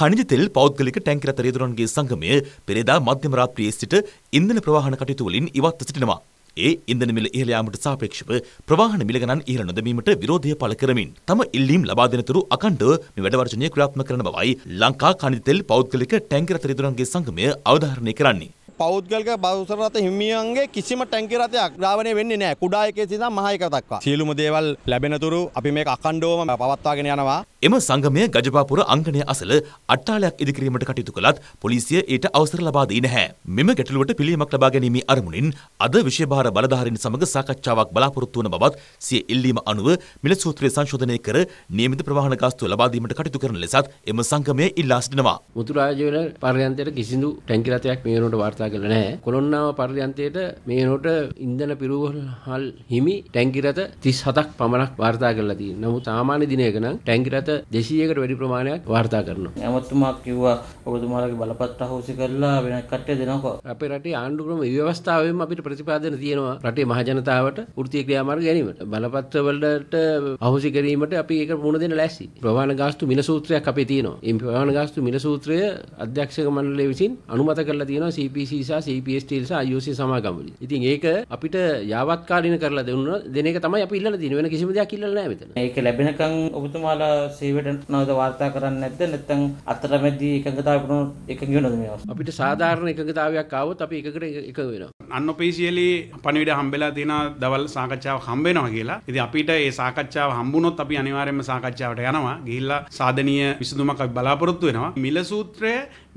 කනිජ තෙල් පෞද්ගලික ටැංකි රථ රියදුරන්ගේ සංගමය පෙරේදා මධ්‍යම රාත්‍රියේ සිට ඉන්ධන ප්‍රවාහන කටයුතු වලින් ඉවත්ව සිටිනවා. ඒ ඉන්ධන මිල ඉහළ යාමට සාපේක්ෂව ප්‍රවාහන මිල ගණන් ඉහළ නොදැමීමට විරෝධය පළ කරමින් තම ඉල්ලීම් ලබා දෙන තුරු අඛණ්ඩව මේ වැඩවර්ජනය ක්‍රියාත්මක කරන බවයි ලංකා කනිජ තෙල් පෞද්ගලික ටැංකි රථ රියදුරන්ගේ සංගමය අවධාරණය කරන්නේ. පෞද්ගලික බෞසර රථ හිමියන්ගේ කිසිම ටැංකි රථයක් ග්‍රාවණය වෙන්නේ නැහැ. කුඩා එකේ සිඳන් මහ එක දක්වා. සියලුම දේවල් ලැබෙනතුරු අපි මේක අඛණ්ඩවම පවත්වාගෙන යනවා. එම සංගමය ගජපාපුර අංගණය අසල අට්ටාලයක් ඉදිකිරීමට කටයුතු කළත් පොලිසිය ඊට අවසර ලබා දී නැහැ. මෙම ගැටලුවට පිළියමක් ලබා ගැනීමේ අරමුණින් අද විශේෂභාර බලධාරීන් සමග සාකච්ඡාවක් බලාපොරොත්තු වන බවත් සිය ඉල්ලීම අනුව මිල සූත්‍රය සංශෝධනය කර නියමිත ප්‍රවාහන ගාස්තුව ලබා දීමට කටයුතු කරන ලෙසත් එම සංගමය ඉල්ලා සිටිනවා. මුතු රාජ්‍යවල පර්යන්තයට කිසිදු ටැංකි රථයක් මේ වෙනකොට වාර්තා කතා කළ නෑ කොළොන්නාව පර්යන්තයට මේ නොට ඉන්දන පිරුවල් හල් හිමි ටැංකිරත තිස් හතක් පමණක් වාර්තා කරලදී නමු සාමාන්‍ය දිනයකන ටැංකිරත දෙශීයකට වැඩි ප්‍රමාණයක් වාර්තා කරනවා ඇමතුමා කිව්වා ඔබතුමාලගේ බලපත් අහෝසි කරලා වෙන කට්ටය දෙනකෝ අපේ රටේ ආණ්ඩුක්‍රම ව්‍යවස්ථාවෙන් අපිට ප්‍රතිපාදන තියෙනවා රටේ මහජනතාවට වෘත්තීය ක්‍රියාමාර්ග ගැනීමට බලපත්‍රවලට අහෝසි කිරීමට අපි ඒක මුණ දෙන්න ලෑස්ති ප්‍රවාහන ගාස්තු මිල සූත්‍රයක් අපේ තියෙනවා ඒ ප්‍රවාහන ගාස්තු මිල සූත්‍රය අධ්‍යක්ෂක මණ්ඩලය විසින් අනුමත කරලා තියෙනවා CPC සහ CPST e සහ IOC සමාගම් වලින්. ඉතින් ඒක අපිට යාවත්කාලින කරලා දෙන්න දෙන එක තමයි අපි ඉල්ලලා තියෙන්නේ. වෙන කිසිම දෙයක් ඉල්ලලා නැහැ මෙතන. ඒක ලැබෙනකන් ඔබතුමාලා සේවයට නවද වාර්තා කරන්නේ නැද්ද? නැත්නම් අතරමැදි එකඟතාවය පුරන එකඟ වෙනවද මේ අවස්ථාව? අපිට සාධාරණ එකඟතාවයක් ආවොත් අපි එකකට එක වෙනවා. අන්නොපේසිියලි පනිවිඩ හම්බෙලා තින දවල් සාකච්ඡාව හම්බෙනවා කියලා ඉති අපිට ඒ සාකච්ඡාව හම්බුණොත් අපි අනිවාරෙන්ම සාකච්ඡාවට යනවා ගිල්ල සාධනය විසදුමක් බලාපොරොත්තු වෙනවා මිල සූත්‍රය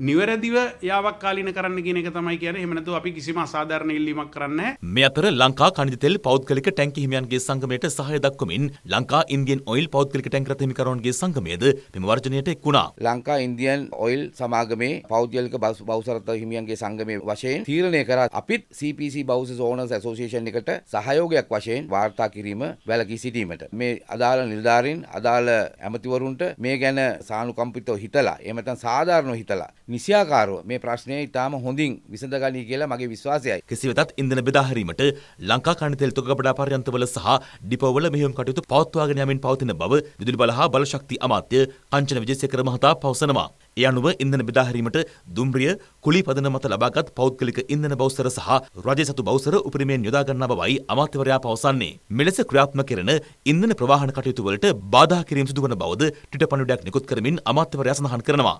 නිවැරදිව යාවක් කාලින කරන්න ගෙනක තමයි කියන හෙමනතු අපි කිසිම සාධාරණ ඉල්ලීමක් කරන්න මේ අතර ලංකා කනිතෙල් පෞද්ගලික ටැන්කි හිමියන්ගේ සංගමයට සහය දක්වමින් ලංකා ඉන්දියන් ඔයිල් පෞද්ගලික ටැන්ක්‍රත හිමිකරුවන්ගේ සංගමයද මෙම වර්ජනයට එක් වුණා ලංකා ඉන්දියන් ඔයිල් සමාගමේ පෞද්ගලික බෞසරත හිමියන්ගේ සංගමේ වශයෙන් තීරණය කර අපිත් සී CPC බෞද්ධ ඕනර්ස් ඇසෝසියේෂන් එකට සහයෝගයක් වශයෙන් වාර්තා කිරීම වැළකී සිටීමට මේ අදාළ නිලධාරීන් අදාළ ඇමතිවරුන්ට මේ ගැන සානුකම්පිතව හිතලා එහෙම නැත්නම් සාධාරණව හිතලා නිසියාකාරව මේ ප්‍රශ්නය ඊටාම හොඳින් විසඳගනී කියලා මගේ විශ්වාසයයි. කෙසේ වෙතත් ඉන්ධන බෙදා හැරීමට ලංකා කණිතෙල් තොගබඩා පර්යන්තවල සහ ඩිපෝවල මෙහෙයුම් කටයුතු පවත්වාගෙන යමින් පවතින බව විදුලි බල හා බලශක්ති අමාත්‍ය කංචන විජේසේකර මහතා පවසනවා. ඒ අනුව ඉන්ධන බෙදාහැරීමට දුම්රිය කුලි පදන මත ලබාගත් පෞද්ගලික ඉන්ධන බෞසර සහ රජය සතු බෞසර උපරිමයෙන් යොදා ගන්නා බවයි අමාත්‍යවරයා පවසන්නේ. මෙලෙස ක්‍රියාත්මක කරන ඉන්ධන ප්‍රවාහන කටයුතු වලට බාධා කිරීම සිදු වන බවද ටිට පණිවිඩයක් නිකුත් කරමින් අමාත්‍යවරයා සඳහන් කරනවා.